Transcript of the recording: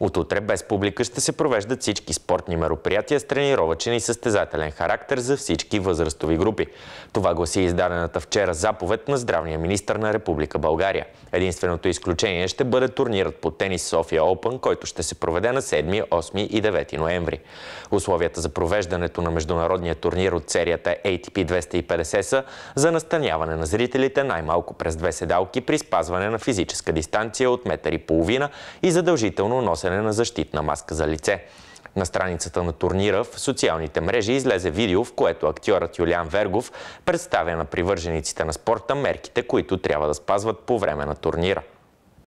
От утре без публика ще се провеждат всички спортни мероприятия с тренировачен и състезателен характер за всички възрастови групи. Това гласи издадената вчера заповед на здравния министр на Република България. Единственото изключение ще бъде турнират по тенис София Опен, който ще се проведе на 7, 8 и 9 ноември. Условията за провеждането на международния турнир от серията ATP 250 са за настаняване на зрителите най-малко през две седалки при спазване на физическа дистанция от метър и половина и задължително носене носене на защитна маска за лице. На страницата на турнира в социалните мрежи излезе видео, в което актьорът Юлиан Вергов представя на привържениците на спорта мерките, които трябва да спазват по време на турнира.